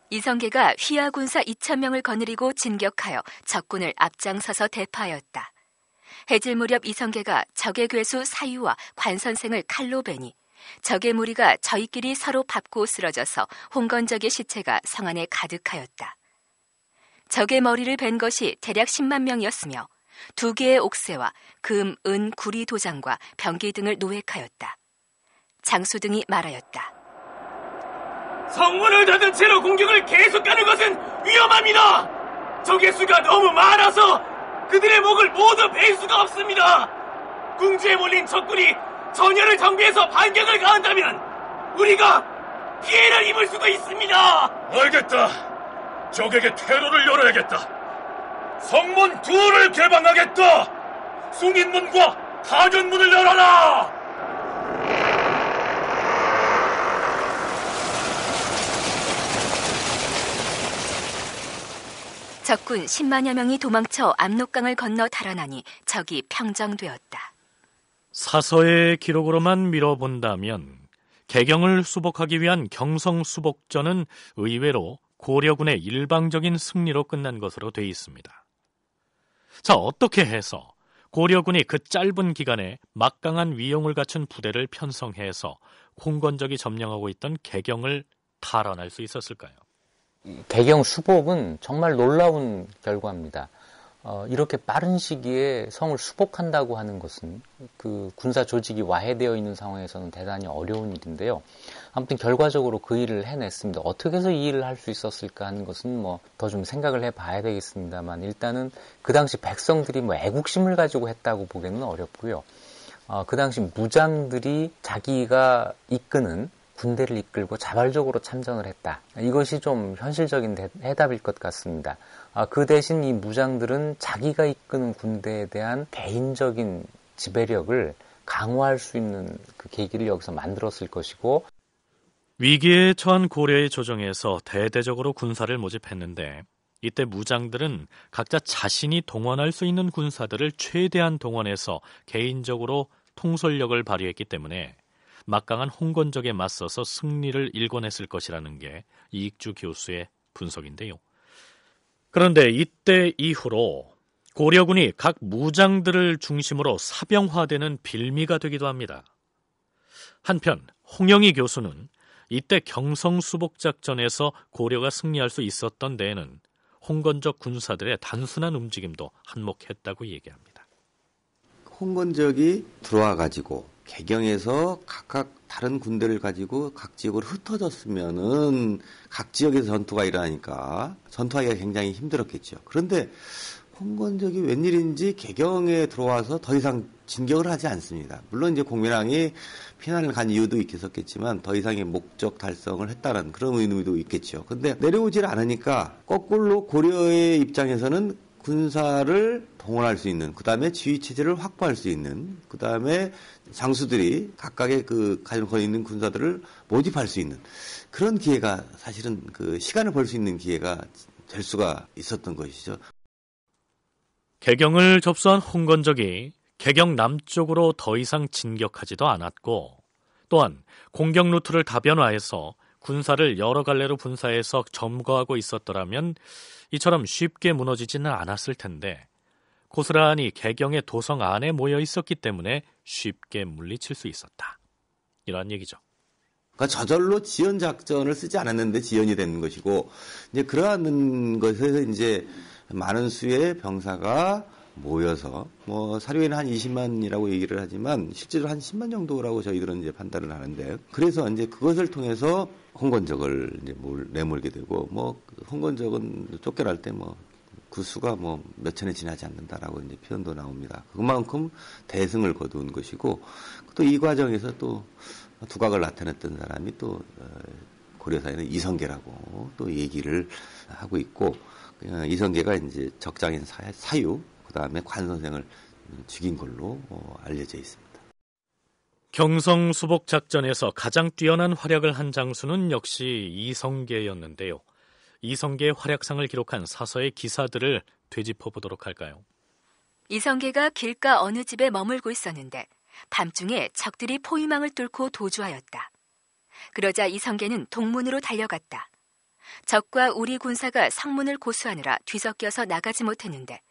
이성계가 휘하 군사 2천명을 거느리고 진격하여 적군을 앞장서서 대파하였다. 해질 무렵 이성계가 적의 괴수 사유와 관선생을 칼로 베니 적의 무리가 저희끼리 서로 밟고 쓰러져서 홍건적의 시체가 성 안에 가득하였다. 적의 머리를 벤 것이 대략 10만 명이었으며 두 개의 옥새와 금, 은, 구리 도장과 병기 등을 노획하였다. 장수 등이 말하였다. 성문을 닫은 채로 공격을 계속하는 것은 위험합니다. 적의 수가 너무 많아서 그들의 목을 모두 뺄 수가 없습니다. 궁지에 몰린 적군이 전열을 정비해서 반격을 가한다면 우리가 피해를 입을 수도 있습니다. 알겠다. 적에게 퇴로를 열어야겠다. 성문 둘를 개방하겠다! 숭인문과 가전문을 열어라! 적군 10만여 명이 도망쳐 압록강을 건너 달아나니 적이 평정되었다. 사서의 기록으로만 밀어본다면 개경을 수복하기 위한 경성 수복전은 의외로 고려군의 일방적인 승리로 끝난 것으로 돼 있습니다. 자, 어떻게 해서 고려군이 그 짧은 기간에 막강한 위용을 갖춘 부대를 편성해서 홍건적이 점령하고 있던 개경을 탈환할 수 있었을까요? 개경 수복은 정말 놀라운 결과입니다. 어, 이렇게 빠른 시기에 성을 수복한다고 하는 것은 그 군사 조직이 와해되어 있는 상황에서는 대단히 어려운 일인데요. 아무튼 결과적으로 그 일을 해냈습니다. 어떻게 해서 이 일을 할 수 있었을까 하는 것은 뭐 더 좀 생각을 해봐야 되겠습니다만 일단은 그 당시 백성들이 뭐 애국심을 가지고 했다고 보기는 에 어렵고요. 어, 그 당시 무장들이 자기가 이끄는 군대를 이끌고 자발적으로 참전을 했다. 이것이 좀 현실적인 대, 해답일 것 같습니다. 아, 그 대신 이 무장들은 자기가 이끄는 군대에 대한 개인적인 지배력을 강화할 수 있는 그 계기를 여기서 만들었을 것이고 위기에 처한 고려의 조정에서 대대적으로 군사를 모집했는데 이때 무장들은 각자 자신이 동원할 수 있는 군사들을 최대한 동원해서 개인적으로 통솔력을 발휘했기 때문에 막강한 홍건적에 맞서서 승리를 일궈냈을 것이라는 게 이익주 교수의 분석인데요. 그런데 이때 이후로 고려군이 각 무장들을 중심으로 사병화되는 빌미가 되기도 합니다. 한편 홍영희 교수는 이때 경성수복작전에서 고려가 승리할 수 있었던 데에는 홍건적 군사들의 단순한 움직임도 한몫했다고 얘기합니다. 홍건적이 들어와 가지고 개경에서 각각 다른 군대를 가지고 각 지역으로 흩어졌으면은 각 지역에서 전투가 일어나니까 전투하기가 굉장히 힘들었겠죠. 그런데 홍건적이 웬일인지 개경에 들어와서 더 이상 진격을 하지 않습니다. 물론 이제 공민왕이 피난을 간 이유도 있겠었겠지만 더 이상의 목적 달성을 했다는 그런 의미도 있겠죠. 근데 내려오질 않으니까 거꾸로 고려의 입장에서는 군사를 동원할 수 있는, 그 다음에 지휘체제를 확보할 수 있는, 그 다음에 장수들이 각각의 그 가정권에 있는 군사들을 모집할 수 있는 그런 기회가 사실은 그 시간을 벌 수 있는 기회가 될 수가 있었던 것이죠. 개경을 접수한 홍건적이 개경 남쪽으로 더 이상 진격하지도 않았고 또한 공격 루트를 다변화해서 군사를 여러 갈래로 분사해서 점거하고 있었더라면 이처럼 쉽게 무너지지는 않았을 텐데 고스란히 개경의 도성 안에 모여 있었기 때문에 쉽게 물리칠 수 있었다. 이러한 얘기죠. 그러니까 저절로 지연 작전을 쓰지 않았는데 지연이 된 것이고 이제 그러한 것에서 이제 많은 수의 병사가 모여서 뭐 사료에는 한 20만이라고 얘기를 하지만 실제로 한 10만 정도라고 저희들은 이제 판단을 하는데 그래서 이제 그것을 통해서 홍건적을 이제 물, 내몰게 되고 뭐 홍건적은 쫓겨날 때뭐그 수가 뭐 몇천에 지나지 않는다라고 이제 표현도 나옵니다. 그만큼 대승을 거둔 두 것이고 또 이 과정에서 또 두각을 나타냈던 사람이 또 어, 고려사에는 이성계라고 또 얘기를 하고 있고 어, 이성계가 이제 적장인 사유 그 다음에 관선생을 죽인 걸로 어, 알려져 있습니다. 경성수복 작전에서 가장 뛰어난 활약을 한 장수는 역시 이성계였는데요. 이성계의 활약상을 기록한 사서의 기사들을 되짚어 보도록 할까요? 이성계가 길가 어느 집에 머물고 있었는데 밤중에 적들이 포위망을 뚫고 도주하였다. 그러자 이성계는 동문으로 달려갔다. 적과 우리 군사가 성문을 고수하느라 뒤섞여서 나가지 못했는데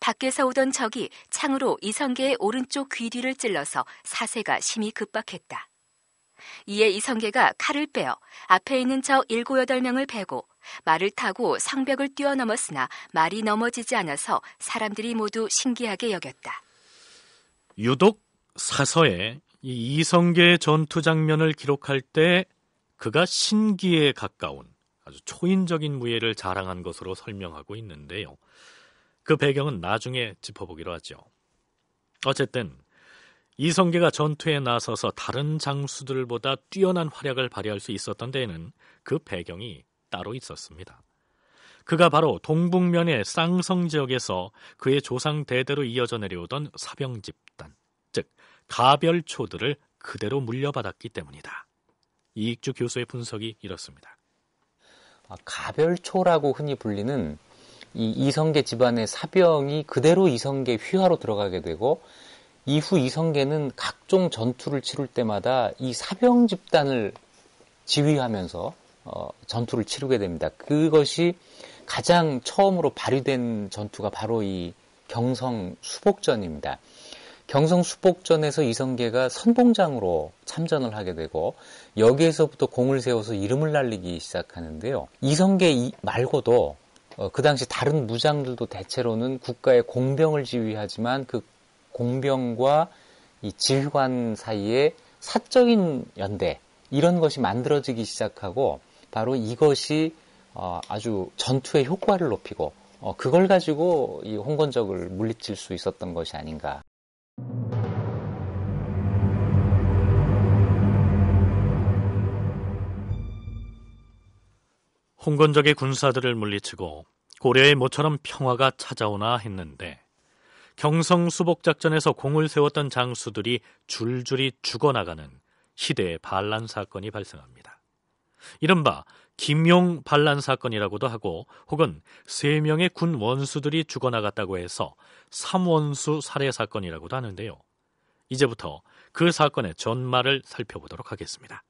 밖에서 오던 적이 창으로 이성계의 오른쪽 귀 뒤를 찔러서 사세가 심히 급박했다. 이에 이성계가 칼을 빼어 앞에 있는 저 일곱 여덟 명을 베고 말을 타고 성벽을 뛰어넘었으나 말이 넘어지지 않아서 사람들이 모두 신기하게 여겼다. 유독 사서에 이 이성계의 전투 장면을 기록할 때 그가 신기에 가까운 아주 초인적인 무예를 자랑한 것으로 설명하고 있는데요. 그 배경은 나중에 짚어보기로 하죠. 어쨌든 이성계가 전투에 나서서 다른 장수들보다 뛰어난 활약을 발휘할 수 있었던 데에는 그 배경이 따로 있었습니다. 그가 바로 동북면의 쌍성 지역에서 그의 조상 대대로 이어져 내려오던 사병 집단, 즉 가별초들을 그대로 물려받았기 때문이다. 이익주 교수의 분석이 이렇습니다. 아, 가별초라고 흔히 불리는 이 이성계 집안의 사병이 그대로 이성계 휘하로 들어가게 되고 이후 이성계는 각종 전투를 치룰 때마다 이 사병 집단을 지휘하면서 어, 전투를 치르게 됩니다. 그것이 가장 처음으로 발휘된 전투가 바로 이 경성 수복전입니다. 경성 수복전에서 이성계가 선봉장으로 참전을 하게 되고 여기에서부터 공을 세워서 이름을 날리기 시작하는데요. 이성계 말고도 어, 그 당시 다른 무장들도 대체로는 국가의 공병을 지휘하지만 그 공병과 이 지휘관 사이에 사적인 연대 이런 것이 만들어지기 시작하고 바로 이것이 어, 아주 전투의 효과를 높이고 어, 그걸 가지고 이 홍건적을 물리칠 수 있었던 것이 아닌가. 홍건적의 군사들을 물리치고 고려의 모처럼 평화가 찾아오나 했는데 경성 수복 작전에서 공을 세웠던 장수들이 줄줄이 죽어나가는 시대의 반란 사건이 발생합니다. 이른바 김용 반란 사건이라고도 하고 혹은 세 명의 군 원수들이 죽어나갔다고 해서 삼원수 살해 사건이라고도 하는데요. 이제부터 그 사건의 전말을 살펴보도록 하겠습니다.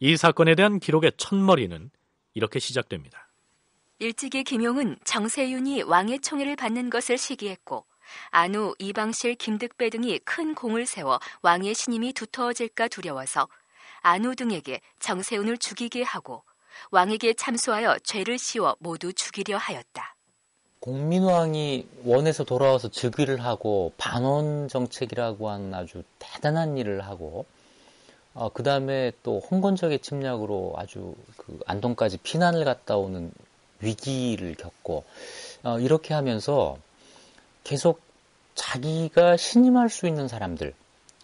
이 사건에 대한 기록의 첫머리는 이렇게 시작됩니다. 일찍이 김용은 정세윤이 왕의 총애를 받는 것을 시기했고 안후 이방실 김득배 등이 큰 공을 세워 왕의 신임이 두터워질까 두려워서 안후 등에게 정세윤을 죽이게 하고 왕에게 참수하여 죄를 씌워 모두 죽이려 하였다. 공민왕이 원에서 돌아와서 즉위를 하고 반원 정책이라고 하는 아주 대단한 일을 하고 어, 그 다음에 또 홍건적의 침략으로 아주 그 안동까지 피난을 갔다 오는 위기를 겪고 어, 이렇게 하면서 계속 자기가 신임할 수 있는 사람들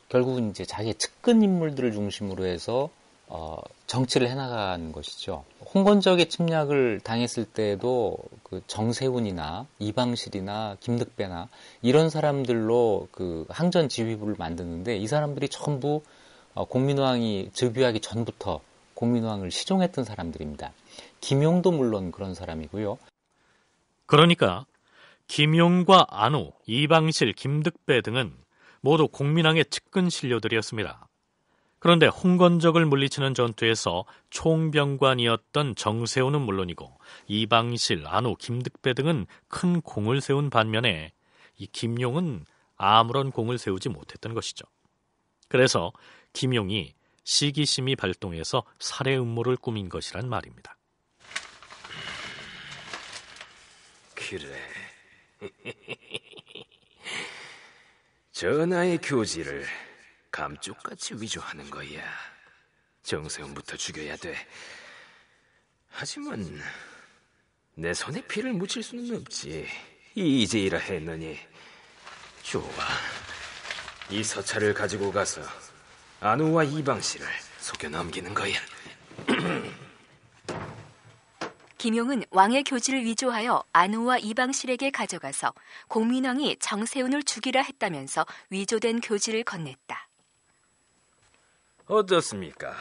결국은 이제 자기의 측근 인물들을 중심으로 해서 어, 정치를 해나가는 것이죠. 홍건적의 침략을 당했을 때도 그 정세훈이나 이방실이나 김득배나 이런 사람들로 그 항전 지휘부를 만드는데 이 사람들이 전부 어, 공민왕이 즉위하기 전부터 공민왕을 시종했던 사람들입니다. 김용도 물론 그런 사람이고요. 그러니까 김용과 안우, 이방실, 김득배 등은 모두 공민왕의 측근 신료들이었습니다. 그런데 홍건적을 물리치는 전투에서 총병관이었던 정세우는 물론이고 이방실, 안우, 김득배 등은 큰 공을 세운 반면에 이 김용은 아무런 공을 세우지 못했던 것이죠. 그래서 김용이 시기심이 발동해서 살해 음모를 꾸민 것이란 말입니다. 그래. 전하의 [LAUGHS] 교지를 감쪽같이 위조하는 거야. 정세훈부터 죽여야 돼. 하지만 내 손에 피를 묻힐 수는 없지. 이제이라 했느니 좋아. 이서찰을 가지고 가서 안우와 이방 씨를 속여 넘기는 거야. [CLEARS THROAT] 김용은 왕의 교지를 위조하여 안우와 이방실에게 가져가서 공민왕이 정세운을 죽이라 했다면서 위조된 교지를 건넸다. 어떻습니까?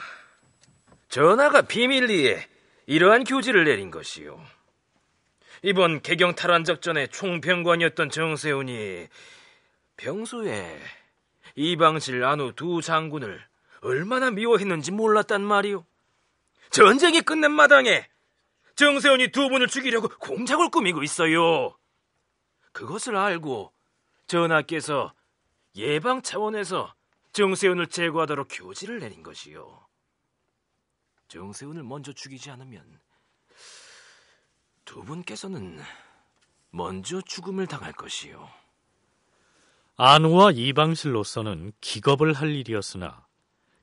전하가 비밀리에 이러한 교지를 내린 것이요. 이번 개경 탈환 작전의 총병관이었던 정세운이 평소에 이방실 안후 두 장군을 얼마나 미워했는지 몰랐단 말이오. 전쟁이 끝난 마당에 정세훈이 두 분을 죽이려고 공작을 꾸미고 있어요. 그것을 알고 전하께서 예방 차원에서 정세훈을 제거하도록 교지를 내린 것이요. 정세훈을 먼저 죽이지 않으면 두 분께서는 먼저 죽음을 당할 것이요. 안우와 이방실로서는 기겁을 할 일이었으나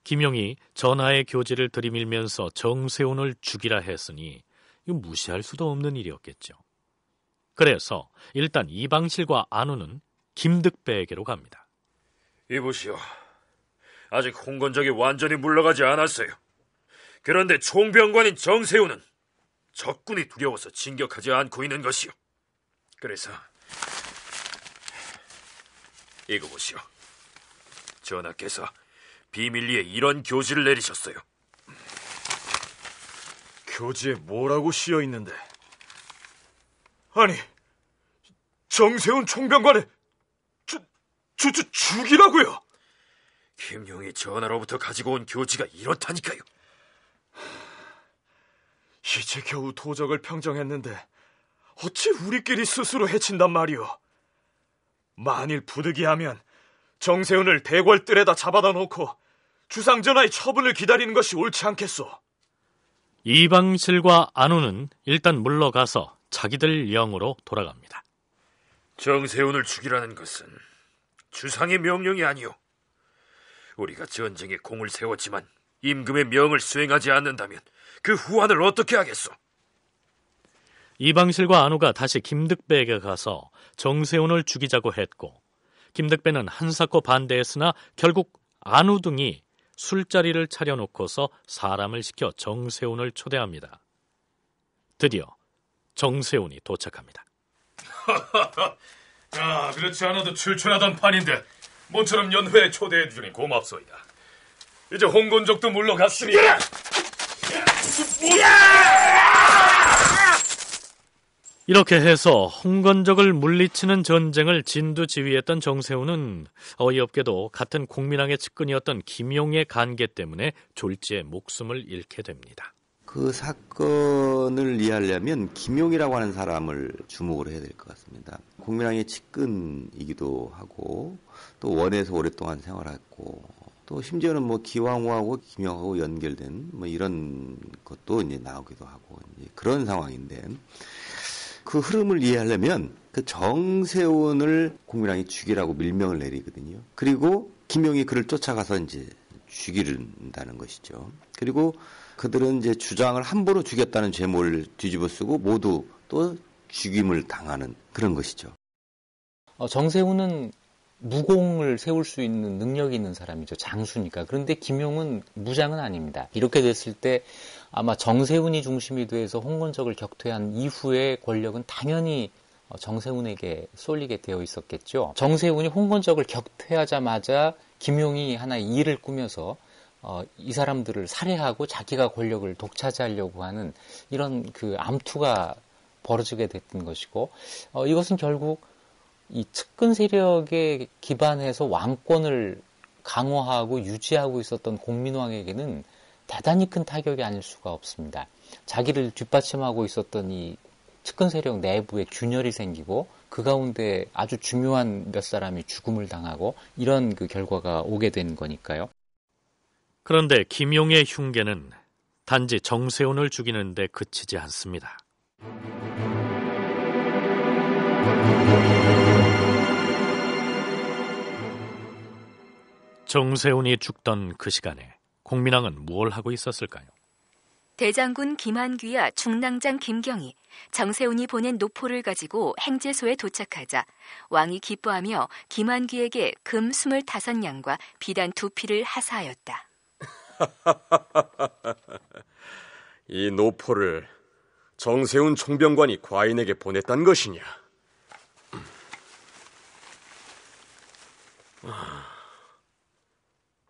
김용이 전하의 교제를 들이밀면서 정세훈을 죽이라 했으니 무시할 수도 없는 일이었겠죠. 그래서 일단 이방실과 안우는 김득배에게로 갑니다. 이보시오. 아직 홍건적이 완전히 물러가지 않았어요. 그런데 총병관인 정세훈은 적군이 두려워서 진격하지 않고 있는 것이요. 그래서 읽어보시오. 전하께서 비밀리에 이런 교지를 내리셨어요. 교지에 뭐라고 씌여 있는데? 아니, 정세훈 총병관의 주, 주, 주, 죽이라고요? 김용이 전하로부터 가지고 온 교지가 이렇다니까요. 이제 겨우 도적을 평정했는데 어찌 우리끼리 스스로 해친단 말이오? 만일 부득이하면 정세훈을 대궐뜰에다 잡아다 놓고 주상전하의 처분을 기다리는 것이 옳지 않겠소. 이방실과 안우는 일단 물러가서 자기들 영으로 돌아갑니다. 정세훈을 죽이라는 것은 주상의 명령이 아니오. 우리가 전쟁에 공을 세웠지만 임금의 명을 수행하지 않는다면 그후한을 어떻게 하겠소? 이방실과 안호가 다시 김득배에게 가서 정세훈을 죽이자고 했고 김득배는 한사코 반대했으나 결국 안우 등이 술자리를 차려놓고서 사람을 시켜 정세훈을 초대합니다. 드디어 정세훈이 도착합니다. [LAUGHS] 아, 그렇지 않아도 출출하던 판인데 모처럼 연회에 초대해 주니 고맙소이다. 이제 홍건족도 물러갔으니. 야! 야! 야! 이렇게 해서 홍건적을 물리치는 전쟁을 진두 지휘했던 정세우는 어이없게도 같은 공민왕의 측근이었던 김용의 간계 때문에 졸지에 목숨을 잃게 됩니다. 그 사건을 이해하려면 김용이라고 하는 사람을 주목을 해야 될 것 같습니다. 공민왕의 측근이기도 하고 또 원에서 오랫동안 생활했고 또 심지어는 뭐 기왕후하고 김용하고 연결된 뭐 이런 것도 이제 나오기도 하고 이제 그런 상황인데 그 흐름을 이해하려면 그 정세원을 국민당이 죽이라고 밀명을 내리거든요. 그리고 김용이 그를 쫓아가서 이제 죽이른다는 것이죠. 그리고 그들은 이제 주장을 함부로 죽였다는 죄목을 뒤집어 쓰고 모두 또 죽임을 당하는 그런 것이죠. 어, 정세훈은 무공을 세울 수 있는 능력이 있는 사람이죠. 장수니까. 그런데 김용은 무장은 아닙니다. 이렇게 됐을 때 아마 정세훈이 중심이 돼서 홍건적을 격퇴한 이후에 권력은 당연히 어, 정세훈에게 쏠리게 되어 있었겠죠. 정세훈이 홍건적을 격퇴하자마자 김용이 하나의 일을 꾸며서 어, 이 사람들을 살해하고 자기가 권력을 독차지하려고 하는 이런 그 암투가 벌어지게 됐던 것이고 어, 이것은 결국 이 측근 세력에 기반해서 왕권을 강화하고 유지하고 있었던 공민왕에게는 대단히 큰 타격이 아닐 수가 없습니다. 자기를 뒷받침하고 있었던 이 측근 세력 내부에 균열이 생기고 그 가운데 아주 중요한 몇 사람이 죽음을 당하고 이런 그 결과가 오게 된 거니까요. 그런데 김용의 흉계는 단지 정세훈을 죽이는 데 그치지 않습니다. 정세훈이 죽던 그 시간에 공민왕은 무엇을 하고 있었을까요? 대장군 김한귀와 중낭장 김경이, 정세운이 보낸 노포를 가지고 행제소에 도착하자 왕이 기뻐하며 김한귀에게 금 25냥과 비단 두 피를 하사하였다. [LAUGHS] 이 노포를 정세운 총병관이 과인에게 보냈단 것이냐? 아,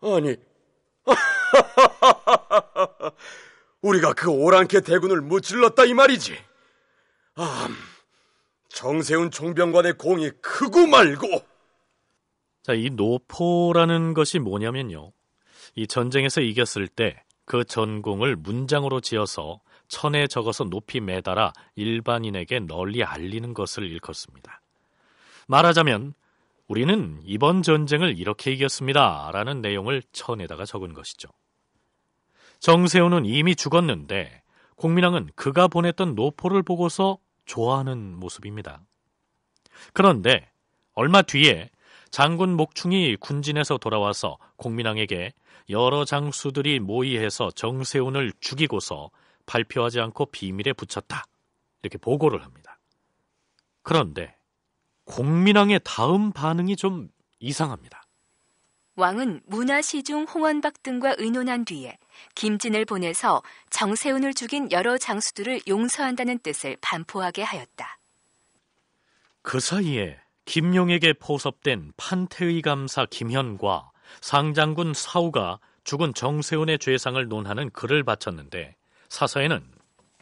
아니, [LAUGHS] 우리가 그 오랑캐 대군을 무찔렀다 이 말이지. 아, 정세훈 총병관의 공이 크고 말고. 자, 이 노포라는 것이 뭐냐면요. 이 전쟁에서 이겼을 때 그 전공을 문장으로 지어서 천에 적어서 높이 매달아 일반인에게 널리 알리는 것을 일컫습니다. 말하자면 우리는 이번 전쟁을 이렇게 이겼습니다. 라는 내용을 천에다가 적은 것이죠. 정세훈은 이미 죽었는데 공민왕은 그가 보냈던 노포를 보고서 좋아하는 모습입니다. 그런데 얼마 뒤에 장군 목충이 군진에서 돌아와서 공민왕에게 여러 장수들이 모의해서 정세훈을 죽이고서 발표하지 않고 비밀에 붙였다. 이렇게 보고를 합니다. 그런데 공민왕의 다음 반응이 좀 이상합니다. 왕은 문화시중 홍원박 등과 의논한 뒤에 김진을 보내서 정세운을 죽인 여러 장수들을 용서한다는 뜻을 반포하게 하였다. 그 사이에 김용에게 포섭된 판태의 감사 김현과 상장군 사우가 죽은 정세운의 죄상을 논하는 글을 바쳤는데 사서에는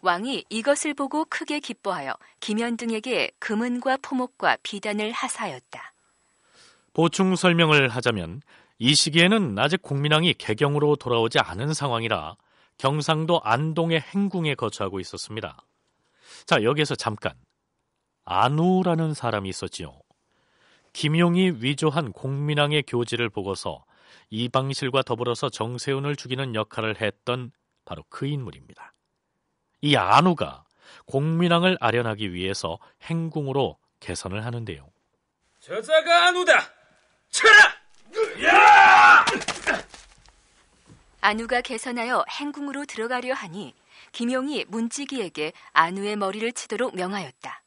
왕이 이것을 보고 크게 기뻐하여 김현 등에게 금은과 포목과 비단을 하사하였다. 보충 설명을 하자면 이 시기에는 아직 국민왕이 개경으로 돌아오지 않은 상황이라 경상도 안동의 행궁에 거처하고 있었습니다. 자, 여기에서 잠깐. 안우라는 사람이 있었지요. 김용이 위조한 공민왕의 교지를 보고서 이방실과 더불어서 정세운을 죽이는 역할을 했던 바로 그 인물입니다. 이 안우가 공민왕을 아련하기 위해서 행궁으로 개선을 하는데요. 저자가 안우다! 쳐라! 안우가 개선하여 행궁으로 들어가려 하니 김용이 문지기에게 안우의 머리를 치도록 명하였다.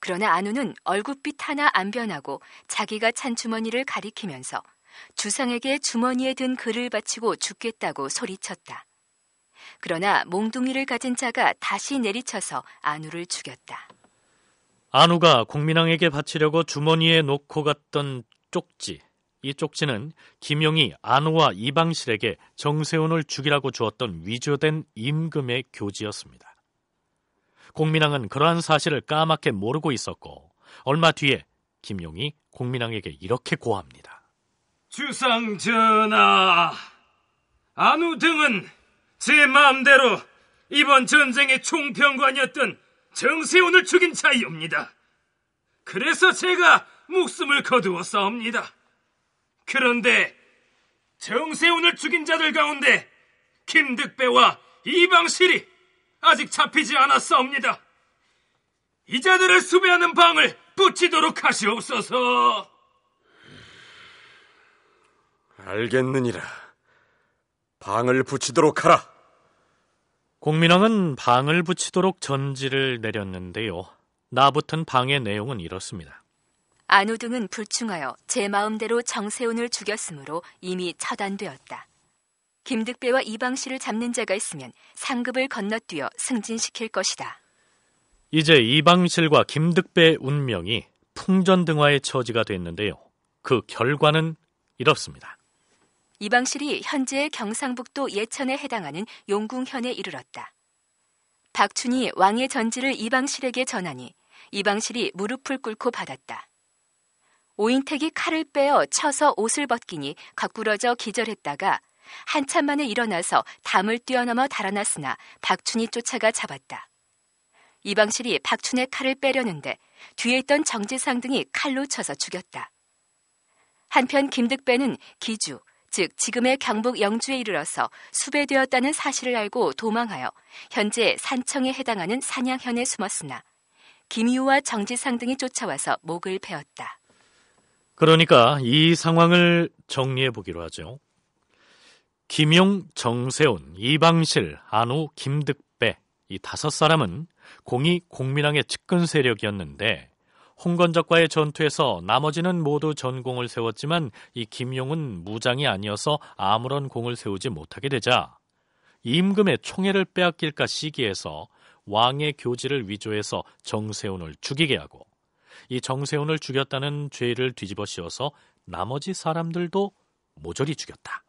그러나 안우는 얼굴빛 하나 안 변하고 자기가 찬 주머니를 가리키면서 주상에게 주머니에 든 글을 바치고 죽겠다고 소리쳤다. 그러나 몽둥이를 가진 자가 다시 내리쳐서 안우를 죽였다. 안우가 공민왕에게 바치려고 주머니에 놓고 갔던 쪽지. 이 쪽지는 김용이 안호와 이방실에게 정세훈을 죽이라고 주었던 위조된 임금의 교지였습니다. 공민왕은 그러한 사실을 까맣게 모르고 있었고 얼마 뒤에 김용이 공민왕에게 이렇게 고합니다. 주상 전하, 안우 등은 제 마음대로 이번 전쟁의 총평관이었던 정세훈을 죽인 자이옵니다. 그래서 제가 목숨을 거두었사옵니다 그런데 정세훈을 죽인 자들 가운데 김득배와 이방실이 아직 잡히지 않았사옵니다. 이 자들을 수배하는 방을 붙이도록 하시옵소서. 알겠느니라. 방을 붙이도록 하라. 공민왕은 방을 붙이도록 전지를 내렸는데요. 나붙은 방의 내용은 이렇습니다. 안우등은 불충하여 제 마음대로 정세운을 죽였으므로 이미 처단되었다. 김득배와 이방씨를 잡는 자가 있으면 상급을 건너뛰어 승진시킬 것이다. 이제 이방실과 김득배의 운명이 풍전등화의 처지가 됐는데요. 그 결과는 이렇습니다. 이방실이 현재의 경상북도 예천에 해당하는 용궁현에 이르렀다. 박춘이 왕의 전지를 이방실에게 전하니 이방실이 무릎을 꿇고 받았다. 오인택이 칼을 빼어 쳐서 옷을 벗기니 가꾸러져 기절했다가 한참 만에 일어나서 담을 뛰어넘어 달아났으나 박춘이 쫓아가 잡았다. 이방실이 박춘의 칼을 빼려는데 뒤에 있던 정지상 등이 칼로 쳐서 죽였다. 한편 김득배는 기주, 즉 지금의 경북 영주에 이르러서 수배되었다는 사실을 알고 도망하여 현재 산청에 해당하는 산양현에 숨었으나 김유와 정지상 등이 쫓아와서 목을 베었다. 그러니까 이 상황을 정리해 보기로 하죠. 김용, 정세훈, 이방실, 안우, 김득배 이 다섯 사람은 공이 공민왕의 측근 세력이었는데 홍건적과의 전투에서 나머지는 모두 전공을 세웠지만 이 김용은 무장이 아니어서 아무런 공을 세우지 못하게 되자 임금의 총애를 빼앗길까 시기해서 왕의 교지를 위조해서 정세훈을 죽이게 하고 이 정세훈을 죽였다는 죄를 뒤집어 씌워서 나머지 사람들도 모조리 죽였다.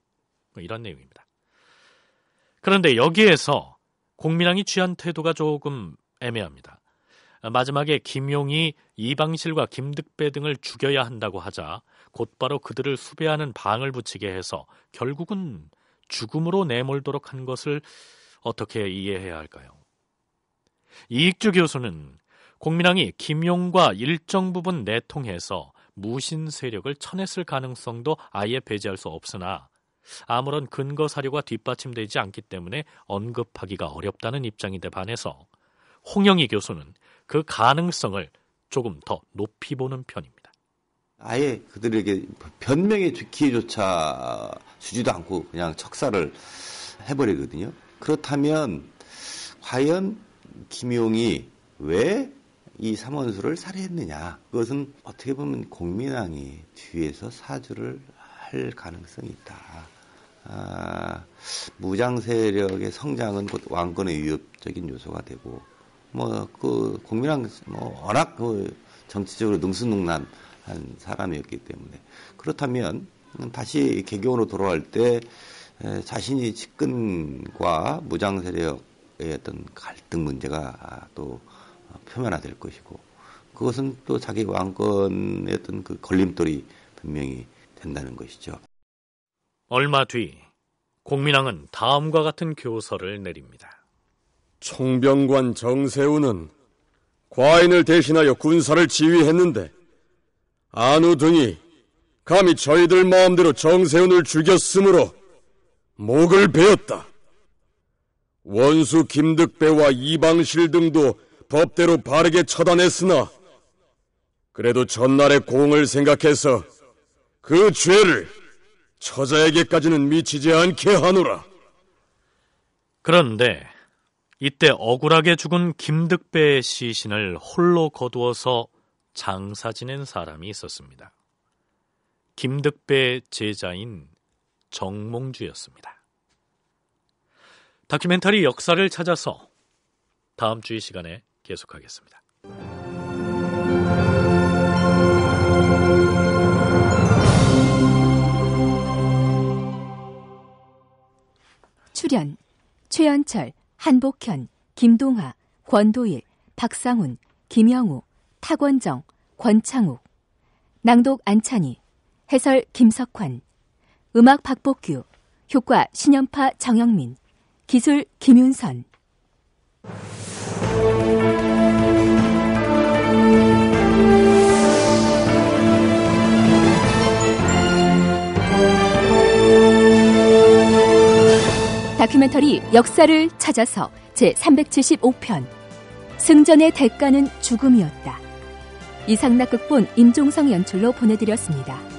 뭐 이런 내용입니다. 그런데 여기에서 공민왕이 취한 태도가 조금 애매합니다. 마지막에 김용이 이방실과 김득배 등을 죽여야 한다고 하자 곧바로 그들을 수배하는 방을 붙이게 해서 결국은 죽음으로 내몰도록 한 것을 어떻게 이해해야 할까요? 이익주 교수는 공민왕이 김용과 일정 부분 내통해서 무신 세력을 쳐냈을 가능성도 아예 배제할 수 없으나 아무런 근거 사료가 뒷받침되지 않기 때문에 언급하기가 어렵다는 입장인데 반해서 홍영희 교수는 그 가능성을 조금 더 높이 보는 편입니다. 아예 그들에게 변명의 기회조차 주지도 않고 그냥 척사를 해버리거든요. 그렇다면 과연 김용이 왜이 삼원수를 살해했느냐. 그것은 어떻게 보면 공민왕이 뒤에서 사주를 할 가능성이 있다. 아, 무장 세력의 성장은 곧 왕권의 위협적인 요소가 되고, 뭐, 그, 공민왕, 뭐, 워낙 그 정치적으로 능수능란한 사람이었기 때문에. 그렇다면, 다시 개경으로 돌아올 때, 자신이 측근과 무장 세력의 어떤 갈등 문제가 또 표면화될 것이고 그것은 또 자기 왕권의 어떤 그 걸림돌이 분명히 된다는 것이죠. 얼마 뒤 공민왕은 다음과 같은 교서를 내립니다. 총병관 정세우는 과인을 대신하여 군사를 지휘했는데 안우 등이 감히 저희들 마음대로 정세운을 죽였으므로 목을 베었다. 원수 김득배와 이방실 등도 법대로 바르게 처단했으나 그래도 전날의 공을 생각해서 그 죄를 처자에게까지는 미치지 않게 하노라. 그런데 이때 억울하게 죽은 김득배의 시신을 홀로 거두어서 장사 지낸 사람이 있었습니다. 김득배 제자인 정몽주였습니다. 다큐멘터리 역사를 찾아서 다음 주의 시간에 계속하겠습니다. 출연 최연철, 한복현, 김동하, 권도일, 박상훈, 김영우, 타권정, 권창욱 낭독 안찬희, 해설 김석환, 음악 박복규, 효과 신연파 정영민, 기술 김윤선 다큐멘터리 역사를 찾아서 제375편 승전의 대가는 죽음이었다. 이상락 극본 임종성 연출로 보내드렸습니다.